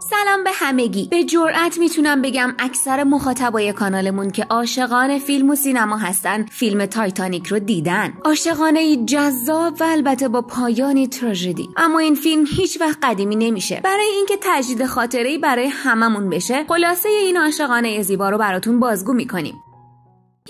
سلام به همگی به جرأت میتونم بگم اکثر مخاطبای کانالمون که عاشقان فیلم و سینما هستن فیلم تایتانیک رو دیدن عاشقانه جذاب و البته با پایانی تراژدی اما این فیلم هیچ وقت قدیمی نمیشه برای اینکه تجدید خاطره برای هممون بشه خلاصه این عاشقانه زیبا رو براتون بازگو میکنیم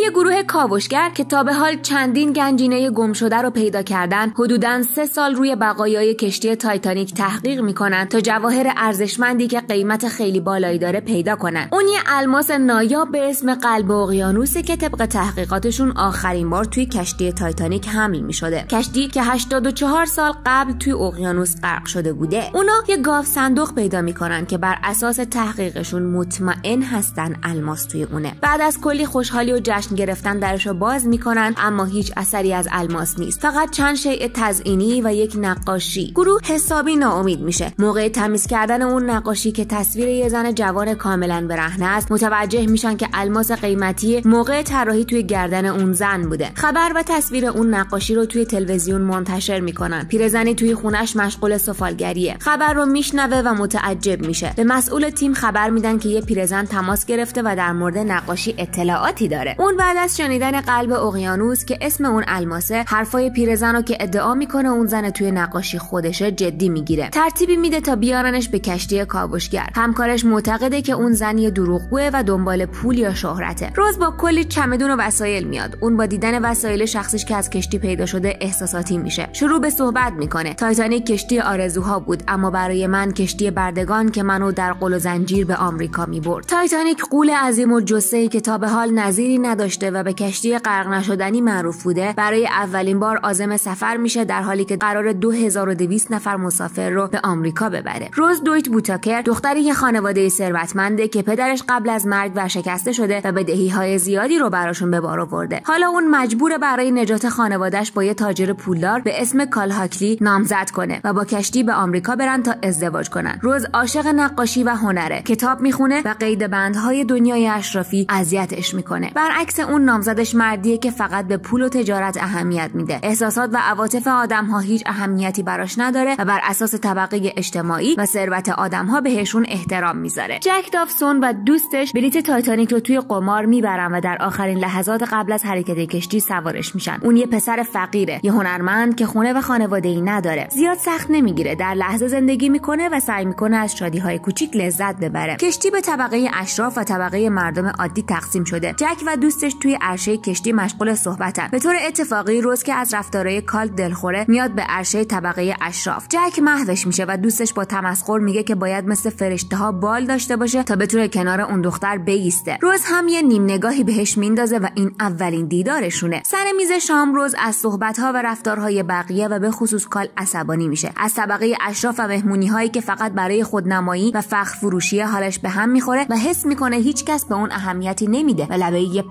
یه گروه کاوشگر که تا به حال چندین گنجینه گم شده رو پیدا کردن حدوداً سه سال روی بقایای کشتی تایتانیک تحقیق میکنن تا جواهر ارزشمندی که قیمت خیلی بالایی داره پیدا کنن اون یه الماس نایاب به اسم قلب اقیانوسه که طبق تحقیقاتشون آخرین بار توی کشتی تایتانیک حمل میشده کشتی که 84 سال قبل توی اقیانوس غرق شده بوده اونا یه گاف صندوق پیدا میکنن که بر اساس تحقیقشون مطمئن هستن الماس توی اونه بعد از کلی خوشحالی و جشن جشن گرفتن درشو باز میکنن اما هیچ اثری از الماس نیست فقط چند شیء تزئینی و یک نقاشی گروه حسابی ناامید میشه موقع تمیز کردن اون نقاشی که تصویر یه زن جوان کاملا برهنه است متوجه میشن که الماس قیمتی موقع طراحی توی گردن اون زن بوده خبر و تصویر اون نقاشی رو توی تلویزیون منتشر میکنن پیرزنی توی خونش مشغول سفالگریه خبر رو میشنوه و متعجب میشه به مسئول تیم خبر میدن که یه پیرزن تماس گرفته و در مورد نقاشی اطلاعاتی داره اون بعد از شنیدن قلب اقیانوس که اسم اون الماسه حرفای پیرزن رو که ادعا میکنه اون زن توی نقاشی خودشه جدی میگیره ترتیبی میده تا بیارنش به کشتی کاوشگر همکارش معتقده که اون زن یه دروغگوه و دنبال پول یا شهرته روز با کلی چمدون و وسایل میاد اون با دیدن وسایل شخصیش که از کشتی پیدا شده احساساتی میشه شروع به صحبت میکنه تایتانیک کشتی آرزوها بود اما برای من کشتی بردگان که منو در قل و زنجیر به آمریکا میبرد تایتانیک قول عظیم و جسه ای که تا به حال نظیری نداشته و به کشتی غرق نشدنی معروف بوده برای اولین بار عازم سفر میشه در حالی که قرار 2200 نفر مسافر رو به آمریکا ببره روز دویت بوتاکر دختری که خانواده ثروتمنده که پدرش قبل از مرگ ورشکسته شده و بدهی های زیادی رو براشون به بار آورده حالا اون مجبور برای نجات خانوادهش با یه تاجر پولدار به اسم کال هاکلی نامزد کنه و با کشتی به آمریکا برن تا ازدواج کنن روز عاشق نقاشی و هنره کتاب میخونه و قید بندهای دنیای اشرافی اذیتش میکنه بر عکس اون نامزدش مردیه که فقط به پول و تجارت اهمیت میده احساسات و عواطف آدم ها هیچ اهمیتی براش نداره و بر اساس طبقه اجتماعی و ثروت آدم ها بهشون احترام میذاره جک دافسون و دوستش بلیت تایتانیک رو توی قمار میبرن و در آخرین لحظات قبل از حرکت کشتی سوارش میشن اون یه پسر فقیره یه هنرمند که خونه و خانواده ای نداره زیاد سخت نمیگیره در لحظه زندگی میکنه و سعی میکنه از شادی های کوچیک لذت ببره کشتی به طبقه اشراف و طبقه مردم عادی تقسیم شده جک و دوست دوستش توی عرشه کشتی مشغول صحبتن به طور اتفاقی روز که از رفتارهای کال دلخوره میاد به عرشه طبقه اشراف جک محوش میشه و دوستش با تمسخر میگه که باید مثل فرشته ها بال داشته باشه تا بتونه کنار اون دختر بیسته روز هم یه نیم نگاهی بهش میندازه و این اولین دیدارشونه سر میز شام روز از صحبت ها و رفتارهای بقیه و به خصوص کال عصبانی میشه از طبقه اشراف و مهمونی هایی که فقط برای خودنمایی و فخر فروشی حالش به هم میخوره و حس میکنه هیچکس به اون اهمیتی نمیده و لبه یه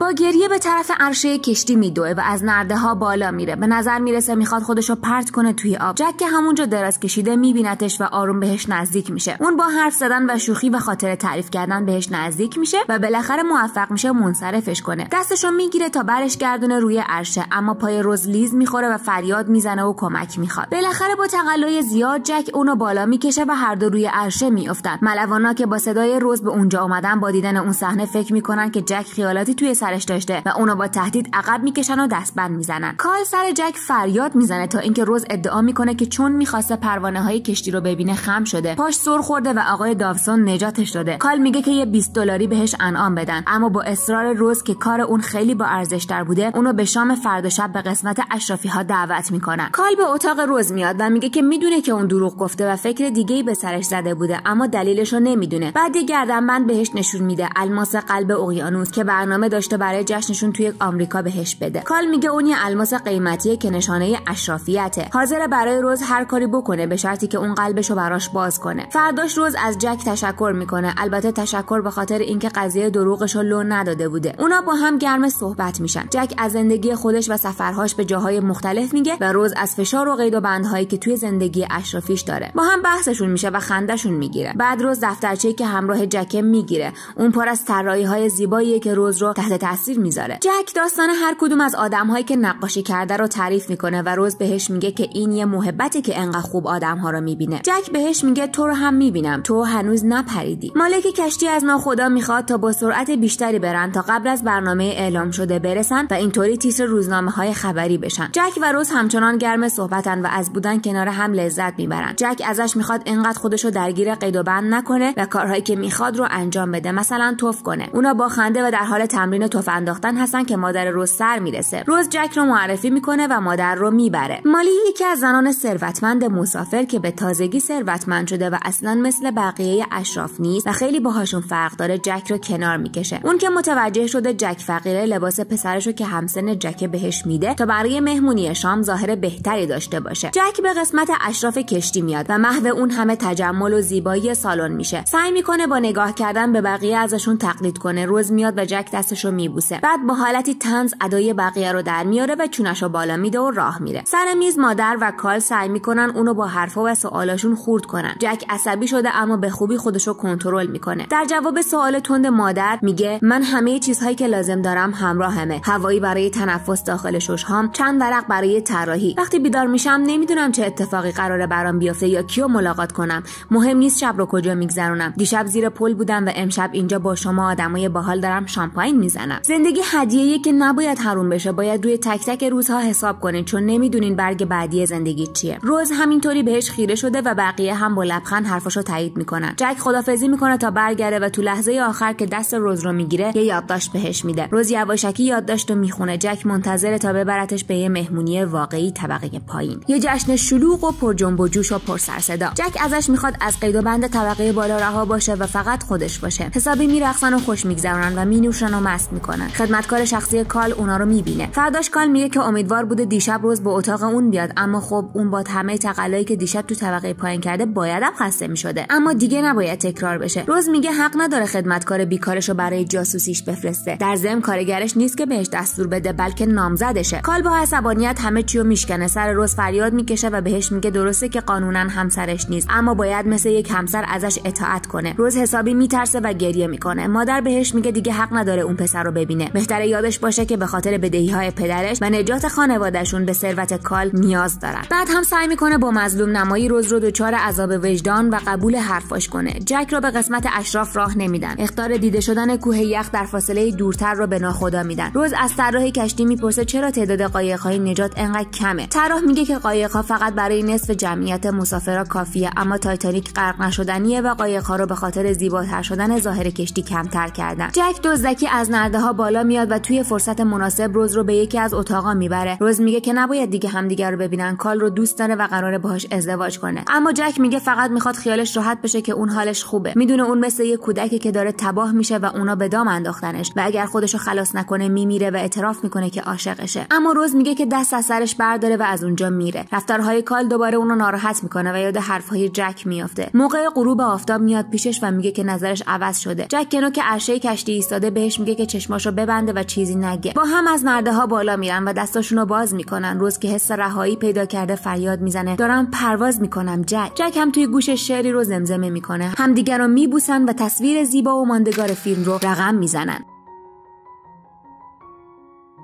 با گریه به طرف عرشه کشتی میدوه و از نرده ها بالا میره به نظر میرسه میخواد خودشو پرت کنه توی آب جک که همونجا دراز کشیده میبینتش و آروم بهش نزدیک میشه اون با حرف زدن و شوخی و خاطر تعریف کردن بهش نزدیک میشه و بالاخره موفق میشه منصرفش کنه دستشو میگیره تا برش گردونه روی عرشه اما پای روز لیز میخوره و فریاد میزنه و کمک میخواد بالاخره با تقلای زیاد جک اونو بالا میکشه و هر دو روی عرشه میافتن ملوانا که با صدای روز به اونجا اومدن با دیدن اون صحنه فکر میکنن که جک خیالاتی توی سرش داشته و اونو با تهدید عقب میکشن و بند میزنن کال سر جک فریاد میزنه تا اینکه روز ادعا میکنه که چون میخواسته پروانه های کشتی رو ببینه خم شده پاش سر خورده و آقای داوسون نجاتش داده کال میگه که یه 20 دلاری بهش انعام بدن اما با اصرار روز که کار اون خیلی با ارزش تر بوده اونو به شام فردا شب به قسمت اشرافی ها دعوت میکنن کال به اتاق روز میاد و میگه که میدونه که اون دروغ گفته و فکر دیگه ای به سرش زده بوده اما دلیلش رو نمیدونه بعد یه گردنبند بهش نشون میده الماس قلب اقیانوس که برنامه داشته برای جشنشون توی آمریکا بهش بده کال میگه اون یه الماس قیمتیه که نشانه اشرافیته حاضر برای روز هر کاری بکنه به شرطی که اون قلبشو براش باز کنه فرداش روز از جک تشکر میکنه البته تشکر به خاطر اینکه قضیه دروغش لو نداده بوده اونا با هم گرم صحبت میشن جک از زندگی خودش و سفرهاش به جاهای مختلف میگه و روز از فشار و قید و بندهایی که توی زندگی اشرافیش داره با هم بحثشون میشه و خندهشون میگیره بعد روز دفترچه که همراه جکه میگیره اون پر از طراحی های زیبایی که رو تحت تاثیر میذاره جک داستان هر کدوم از آدمهایی که نقاشی کرده رو تعریف میکنه و روز بهش میگه که این یه محبته که انقدر خوب ها رو میبینه جک بهش میگه تو رو هم میبینم تو هنوز نپریدی مالک کشتی از ناخدا میخواد تا با سرعت بیشتری برن تا قبل از برنامه اعلام شده برسن و اینطوری تیتر روزنامه های خبری بشن جک و روز همچنان گرم صحبتن و از بودن کنار هم لذت میبرن جک ازش میخواد انقدر خودش رو درگیر قید و بند نکنه و کارهایی که میخواد رو انجام بده مثلا توف کنه اونا با خنده و در حال تمرین تف انداختن هستن که مادر روز سر میرسه روز جک رو معرفی میکنه و مادر رو میبره مالی یکی از زنان ثروتمند مسافر که به تازگی ثروتمند شده و اصلا مثل بقیه اشراف نیست و خیلی باهاشون فرق داره جک رو کنار میکشه اون که متوجه شده جک فقیره لباس پسرش رو که همسن جک بهش میده تا برای مهمونی شام ظاهر بهتری داشته باشه جک به قسمت اشراف کشتی میاد و محو اون همه تجمل و زیبایی سالن میشه سعی میکنه با نگاه کردن به بقیه ازشون تقلید کنه روز میاد و جک دستش میبوسه بعد با حالتی تنز ادای بقیه رو در میاره و چونش رو بالا میده و راه میره سر میز مادر و کال سعی میکنن اونو با حرفا و سوالاشون خورد کنن جک عصبی شده اما به خوبی خودش رو کنترل میکنه در جواب سوال تند مادر میگه من همه چیزهایی که لازم دارم همراهمه هوایی برای تنفس داخل ششهام چند ورق برای طراحی وقتی بیدار میشم نمیدونم چه اتفاقی قراره برام بیفته یا کیو ملاقات کنم مهم نیست شب رو کجا میگذرونم دیشب زیر پل بودم و امشب اینجا با شما آدمای باحال دارم شام پایین میزنم زندگی هدیه که نباید حروم بشه باید روی تک تک روزها حساب کنین چون نمیدونین برگ بعدی زندگی چیه روز همینطوری بهش خیره شده و بقیه هم با لبخند حرفاشو تایید میکنن جک خدافزی میکنه تا برگره و تو لحظه آخر که دست روز رو میگیره یه یادداشت بهش میده روز یواشکی یادداشت رو میخونه جک منتظر تا ببرتش به یه مهمونی واقعی طبقه پایین یه جشن شلوغ و پر جنب و جوش و پر سر صدا جک ازش میخواد از قید و بند طبقه بالا رها باشه و فقط خودش باشه حسابی میرقصن و خوش میگذرونن و میفروشن و مست خدمتکار شخصی کال اونا رو میبینه فرداش کال میگه که امیدوار بوده دیشب روز به اتاق اون بیاد اما خب اون با همه تقلایی که دیشب تو طبقه پایین کرده بایدم خسته میشده اما دیگه نباید تکرار بشه روز میگه حق نداره خدمتکار بیکارش رو برای جاسوسیش بفرسته در ضمن کارگرش نیست که بهش دستور بده بلکه نامزدشه کال با عصبانیت همه چی میشکنه سر روز فریاد میکشه و بهش میگه درسته که قانونا همسرش نیست اما باید مثل یک همسر ازش اطاعت کنه روز حسابی میترسه و گریه میکنه مادر بهش میگه دیگه حق نداره نداره اون پسر رو ببینه بهتره یادش باشه که به خاطر بدهی های پدرش و نجات خانوادهشون به ثروت کال نیاز دارن بعد هم سعی میکنه با مظلوم نمایی روز رو دچار عذاب وجدان و قبول حرفاش کنه جک را به قسمت اشراف راه نمیدن اختار دیده شدن کوه یخ در فاصله دورتر رو به ناخدا میدن روز از طراح کشتی میپرسه چرا تعداد قایق نجات انقدر کمه طراح میگه که قایق ها فقط برای نصف جمعیت مسافرها کافیه اما تایتانیک غرق نشدنیه و قایق ها رو به خاطر زیباتر شدن ظاهر کشتی کمتر کردن جک یکی از نرده ها بالا میاد و توی فرصت مناسب روز رو به یکی از اتاقا میبره روز میگه که نباید دیگه همدیگه رو ببینن کال رو دوست داره و قراره باهاش ازدواج کنه اما جک میگه فقط میخواد خیالش راحت بشه که اون حالش خوبه میدونه اون مثل یه کودکی که داره تباه میشه و اونا به دام انداختنش و اگر خودش رو خلاص نکنه میمیره و اعتراف میکنه که عاشقشه اما روز میگه که دست از سرش برداره و از اونجا میره رفتارهای کال دوباره اونو ناراحت میکنه و یاد حرفهای جک میافته موقع غروب آفتاب میاد پیشش و میگه که نظرش عوض شده جک کنو که عرشه کشتی ایستاده بهش میگه که چشماشو ببنده و چیزی نگه با هم از نرده ها بالا میرن و دستاشونو باز میکنن روز که حس رهایی پیدا کرده فریاد میزنه دارم پرواز میکنم جک جک هم توی گوش شعری رو زمزمه میکنه همدیگر رو میبوسن و تصویر زیبا و ماندگار فیلم رو رقم میزنن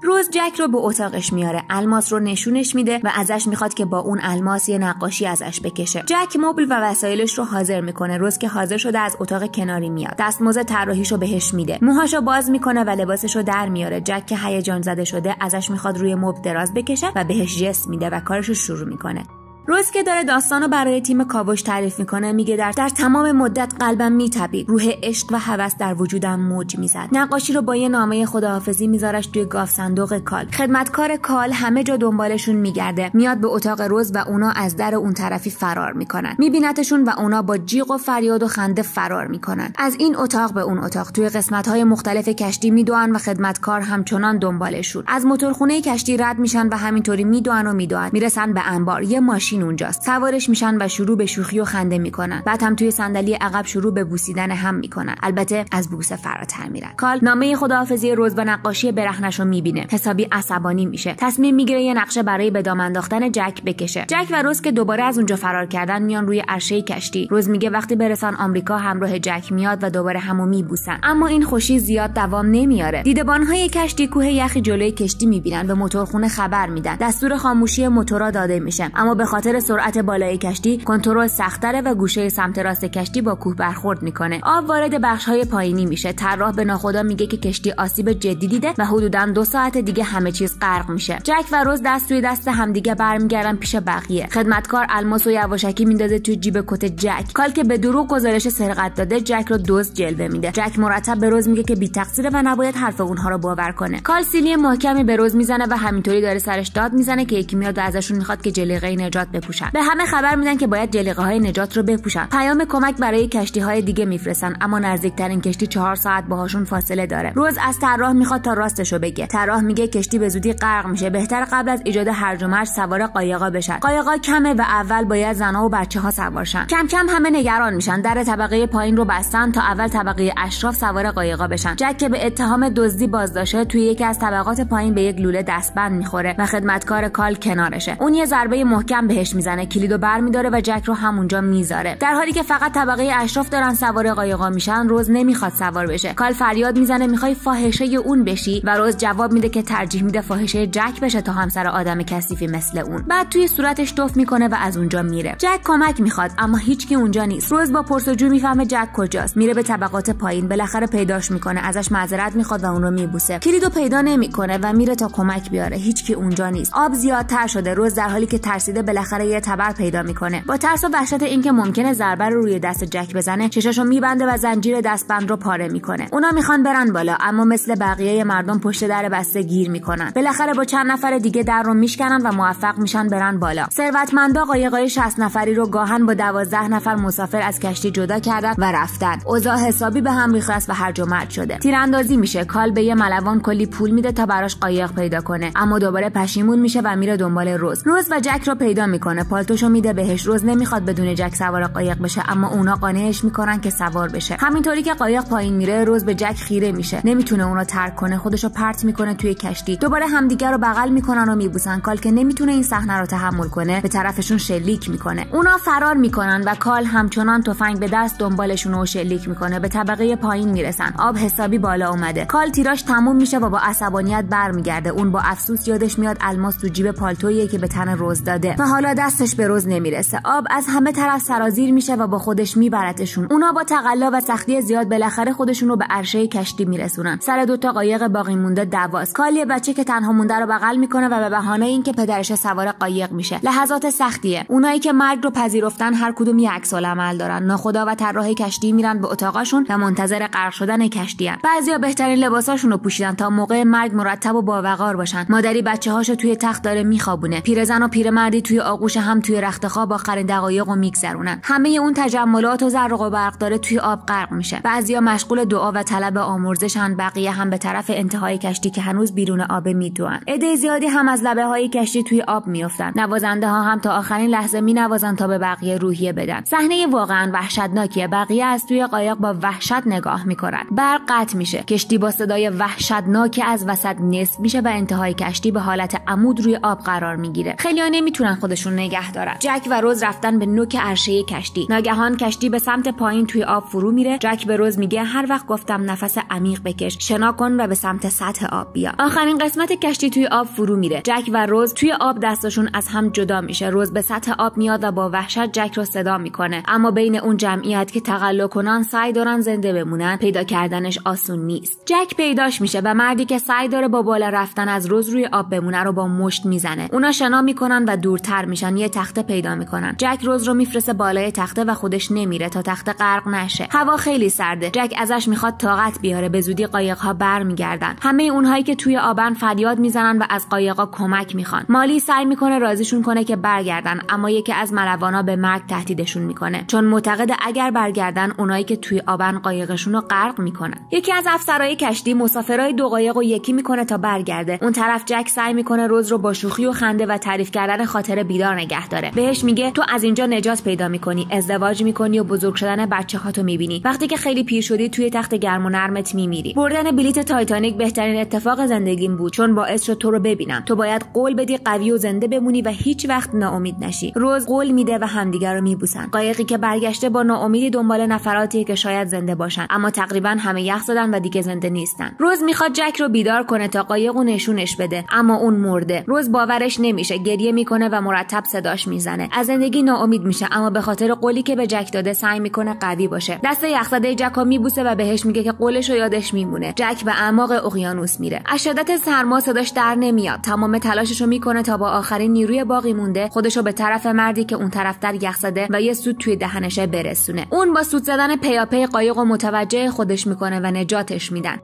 روز جک رو به اتاقش میاره الماس رو نشونش میده و ازش میخواد که با اون الماس یه نقاشی ازش بکشه جک مبل و وسایلش رو حاضر میکنه روز که حاضر شده از اتاق کناری میاد دستمزد طراحیش رو بهش میده موهاشو باز میکنه و لباسش رو در میاره جک که هیجان زده شده ازش میخواد روی مبل دراز بکشه و بهش جس میده و کارش رو شروع میکنه روز که داره داستان رو برای تیم کاوش تعریف میکنه میگه در در تمام مدت قلبم میتبید روح عشق و هوس در وجودم موج میزد نقاشی رو با یه نامه خداحافظی میذارش توی گاف صندوق کال خدمتکار کال همه جا دنبالشون میگرده میاد به اتاق روز و اونا از در اون طرفی فرار میکنن میبینتشون و اونا با جیغ و فریاد و خنده فرار میکنن از این اتاق به اون اتاق توی قسمت های مختلف کشتی میدوئن و خدمتکار همچنان دنبالشون از موتورخونه کشتی رد میشن و همینطوری میدوئن و میدوان میرسن به انبار یه ماشین ماشین اونجاست سوارش میشن و شروع به شوخی و خنده میکنن بعد هم توی صندلی عقب شروع به بوسیدن هم میکنن البته از بوسه فراتر میرن کال نامه خداحافظی روز و نقاشی برهنش رو میبینه حسابی عصبانی میشه تصمیم میگیره یه نقشه برای به دام انداختن جک بکشه جک و روز که دوباره از اونجا فرار کردن میان روی عرشه کشتی روز میگه وقتی برسن آمریکا همراه جک میاد و دوباره همو میبوسن اما این خوشی زیاد دوام نمیاره دیدبانهای کشتی کوه یخی جلوی کشتی میبینن به موتورخونه خبر میدن دستور خاموشی موتورا داده میشه اما به خاطر سرعت بالای کشتی کنترل سختره و گوشه سمت راست کشتی با کوه برخورد میکنه آب وارد بخش های پایینی میشه طراح به ناخدا میگه که کشتی آسیب جدی دیده و حدودا دو ساعت دیگه همه چیز غرق میشه جک و روز دست توی دست همدیگه برمیگردن پیش بقیه خدمتکار الماس و یواشکی میندازه توی جیب کت جک کال که به دروغ گزارش سرقت داده جک رو دوز جلوه میده جک مرتب به روز میگه که بی تقصیره و نباید حرف اونها رو باور کنه کال سیلی محکمی به روز میزنه و همینطوری داره سرش داد میزنه که یکی میاد ازشون میخواد که جلیقه نجات بپوشن به همه خبر میدن که باید جلیقه های نجات رو بپوشن پیام کمک برای کشتی های دیگه میفرستن اما نزدیکترین کشتی چهار ساعت باهاشون فاصله داره روز از طراح میخواد تا رو بگه طراح میگه کشتی به زودی غرق میشه بهتر قبل از ایجاد هرج و مرج سوار قایقا بشن قایقا کمه و اول باید زنها و بچه ها سوارشن کم کم همه نگران میشن در طبقه پایین رو بستن تا اول طبقه اشراف سوار قایقا بشن جک که به اتهام دزدی بازداشته توی یکی از طبقات پایین به یک لوله دستبند میخوره و خدمتکار کال کنارشه اون یه ضربه محکم به بهش میزنه کلیدو برمیداره و جک رو همونجا میذاره در حالی که فقط طبقه اشراف دارن سوار قایقا میشن روز نمیخواد سوار بشه کال فریاد میزنه میخوای فاحشه اون بشی و روز جواب میده که ترجیح میده فاحشه جک بشه تا همسر آدم کثیفی مثل اون بعد توی صورتش دف میکنه و از اونجا میره جک کمک میخواد اما هیچکی اونجا نیست روز با پرسجو میفهمه جک کجاست میره به طبقات پایین بالاخره پیداش میکنه ازش معذرت میخواد و اون رو میبوسه کلیدو پیدا نمیکنه و میره تا کمک بیاره هیچکی اونجا نیست آب زیادتر شده روز در حالی که ترسیده بالاخره بالاخره یه تبر پیدا میکنه با ترس و وحشت اینکه ممکنه ضربه رو روی دست جک بزنه چشاشو میبنده و زنجیر دستبند رو پاره میکنه اونا میخوان برن بالا اما مثل بقیه مردم پشت در بسته گیر میکنن بالاخره با چند نفر دیگه در رو میشکنن و موفق میشن برن بالا ثروتمندا قایقای 60 نفری رو گاهن با 12 نفر مسافر از کشتی جدا کردن و رفتن اوضاع حسابی به هم ریخته است و هرج و مرج شده تیراندازی میشه کال به یه ملوان کلی پول میده تا براش قایق پیدا کنه اما دوباره پشیمون میشه و میره دنبال روز روز و جک رو پیدا میکنه میکنه پالتوشو میده بهش روز نمیخواد بدون جک سوار قایق بشه اما اونا قانعش میکنن که سوار بشه همینطوری که قایق پایین میره روز به جک خیره میشه نمیتونه اونو ترک کنه خودشو پرت میکنه توی کشتی دوباره همدیگه رو بغل میکنن و میبوسن کال که نمیتونه این صحنه رو تحمل کنه به طرفشون شلیک میکنه اونا فرار میکنن و کال همچنان تفنگ به دست دنبالشون و شلیک میکنه به طبقه پایین میرسن آب حسابی بالا اومده کال تیراش تموم میشه و با عصبانیت برمیگرده اون با افسوس یادش میاد الماس تو جیب پالتویی که به تن روز داده و حالا دستش به روز نمیرسه آب از همه طرف سرازیر میشه و با خودش میبرتشون اونا با تقلا و سختی زیاد بالاخره خودشون رو به عرشه کشتی میرسونن سر دو تا قایق باقی مونده دواز کالی بچه که تنها مونده رو بغل میکنه و به بهانه اینکه پدرش سوار قایق میشه لحظات سختیه اونایی که مرگ رو پذیرفتن هر کدوم یه عکس عمل دارن ناخدا و طراح کشتی میرن به اتاقشون و منتظر غرق شدن کشتی ان بعضیا بهترین لباساشون رو پوشیدن تا موقع مرگ مرتب و باوقار باشن مادری بچه‌هاشو توی تخت داره میخوابونه پیرزن و پیرمردی توی آغوش هم توی رخت خواب آخر دقایق و میگذرونن همه اون تجملات و زرق و برق داره توی آب غرق میشه بعضیا مشغول دعا و طلب آمرزشن بقیه هم به طرف انتهای کشتی که هنوز بیرون آب میدوئن عده زیادی هم از لبه های کشتی توی آب میافتن نوازنده ها هم تا آخرین لحظه مینوازن تا به بقیه روحیه بدن صحنه واقعا وحشتناکیه بقیه از توی قایق با وحشت نگاه میکنن برق قطع میشه کشتی با صدای وحشتناکی از وسط نصف میشه و انتهای کشتی به حالت عمود روی آب قرار میگیره ها نمیتونن خودشون خودشون نگه جک و روز رفتن به نوک عرشه کشتی ناگهان کشتی به سمت پایین توی آب فرو میره جک به روز میگه هر وقت گفتم نفس عمیق بکش شنا کن و به سمت سطح آب بیا آخرین قسمت کشتی توی آب فرو میره جک و روز توی آب دستشون از هم جدا میشه روز به سطح آب میاد و با وحشت جک رو صدا میکنه اما بین اون جمعیت که تقلا کنان سعی دارن زنده بمونن پیدا کردنش آسون نیست جک پیداش میشه و مردی که سعی داره با بالا رفتن از روز روی آب بمونه رو با مشت میزنه اونا شنا میکنن و دورتر میشن یه تخته پیدا میکنن جک روز رو میفرسه بالای تخته و خودش نمیره تا تخته غرق نشه هوا خیلی سرده جک ازش میخواد طاقت بیاره به زودی قایق ها برمیگردن همه اونهایی که توی آبن فریاد میزنن و از قایقا کمک میخوان مالی سعی میکنه راضیشون کنه که برگردن اما یکی از ملوانا به مرگ تهدیدشون میکنه چون معتقد اگر برگردن اونایی که توی آبن قایقشون رو غرق میکنن یکی از افسرهای کشتی مسافرای دو قایق و یکی میکنه تا برگرده اون طرف جک سعی میکنه روز رو با شوخی و خنده و تعریف کردن خاطر نگه داره بهش میگه تو از اینجا نجات پیدا میکنی ازدواج میکنی و بزرگ شدن بچه هاتو میبینی وقتی که خیلی پیر شدی توی تخت گرم و نرمت میمیری بردن بلیت تایتانیک بهترین اتفاق زندگیم بود چون باعث شد تو رو ببینم تو باید قول بدی قوی و زنده بمونی و هیچ وقت ناامید نشی روز قول میده و همدیگر رو میبوسن قایقی که برگشته با ناامیدی دنبال نفراتی که شاید زنده باشن اما تقریبا همه یخ زدن و دیگه زنده نیستن روز میخواد جک رو بیدار کنه تا قایق و نشونش بده اما اون مرده روز باورش نمیشه گریه میکنه و مرتب مرتب صداش میزنه از زندگی ناامید میشه اما به خاطر قولی که به جک داده سعی میکنه قوی باشه دست یخزده جکا میبوسه و بهش میگه که قولش رو یادش میمونه جک به اعماق اقیانوس میره از شدت سرما صداش در نمیاد تمام تلاشش رو میکنه تا با آخرین نیروی باقی مونده خودش رو به طرف مردی که اون طرف یخ زده و یه سوت توی دهنشه برسونه اون با سوت زدن پیاپی قایق و متوجه خودش میکنه و نجاتش میدن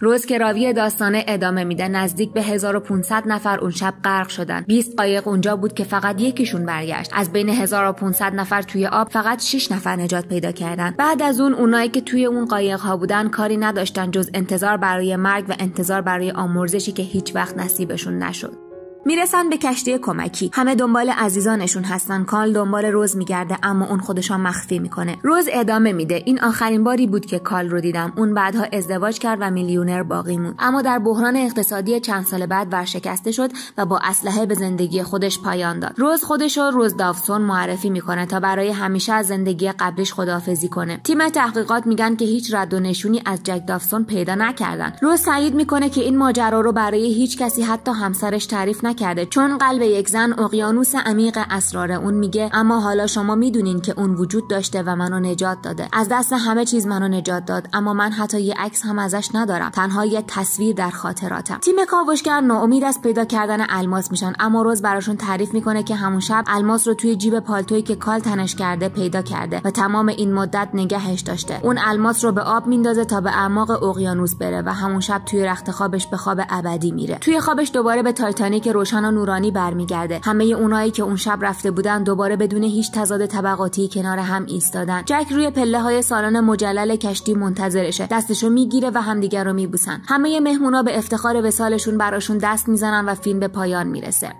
روز که راوی داستانه ادامه میده نزدیک به 1500 نفر اون شب غرق شدن 20 قایق اونجا بود که فقط یکیشون برگشت از بین 1500 نفر توی آب فقط 6 نفر نجات پیدا کردن بعد از اون اونایی که توی اون قایق ها بودن کاری نداشتن جز انتظار برای مرگ و انتظار برای آمرزشی که هیچ وقت نصیبشون نشد میرسن به کشتی کمکی همه دنبال عزیزانشون هستن کال دنبال روز میگرده اما اون خودشان مخفی میکنه روز ادامه میده این آخرین باری بود که کال رو دیدم اون بعدها ازدواج کرد و میلیونر باقی موند اما در بحران اقتصادی چند سال بعد ورشکسته شد و با اسلحه به زندگی خودش پایان داد روز خودش رو روز داوسون معرفی میکنه تا برای همیشه از زندگی قبلش خدافزی کنه تیم تحقیقات میگن که هیچ رد و نشونی از جک داوسون پیدا نکردن روز سعید میکنه که این ماجرا رو برای هیچ کسی حتی همسرش تعریف نکرده چون قلب یک زن اقیانوس عمیق اسرار اون میگه اما حالا شما میدونین که اون وجود داشته و منو نجات داده از دست همه چیز منو نجات داد اما من حتی یه عکس هم ازش ندارم تنها یه تصویر در خاطراتم تیم کاوشگر ناامید از پیدا کردن الماس میشن اما روز براشون تعریف میکنه که همون شب الماس رو توی جیب پالتویی که کال تنش کرده پیدا کرده و تمام این مدت نگهش داشته اون الماس رو به آب میندازه تا به اعماق اقیانوس بره و همون شب توی رخت خوابش به خواب ابدی میره توی خوابش دوباره به تایتانیک روشن و نورانی برمیگرده همه اونایی که اون شب رفته بودن دوباره بدون هیچ تضاد طبقاتی کنار هم ایستادن جک روی پله های سالن مجلل کشتی منتظرشه دستشو میگیره و همدیگر رو میبوسن همه مهمونا به افتخار وسالشون براشون دست میزنن و فیلم به پایان میرسه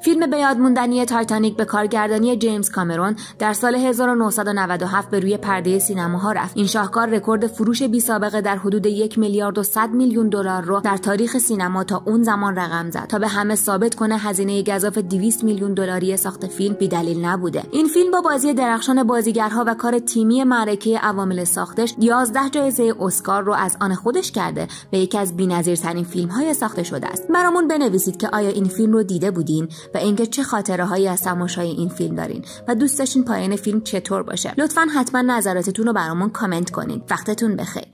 فیلم به یاد موندنی تایتانیک به کارگردانی جیمز کامرون در سال 1997 به روی پرده ها رفت این شاهکار رکورد فروش بی سابقه در حدود یک میلیارد و 100 میلیون دلار رو در تاریخ سینما تا اون زمان رقم زد تا به همه ثابت کنه هزینه گزاف 200 میلیون دلاری ساخت فیلم دلیل نبوده این فیلم با بازی درخشان بازیگرها و کار تیمی معرکه عوامل ساختش 11 جایزه اسکار رو از آن خودش کرده و یکی از بی‌نظیرترین فیلم‌های ساخته شده است برامون بنویسید که آیا این فیلم رو دیده بودین و اینکه چه خاطره هایی از تماشای این فیلم دارین و دوست داشتین پایان فیلم چطور باشه لطفا حتما نظراتتون رو برامون کامنت کنید وقتتون بخیر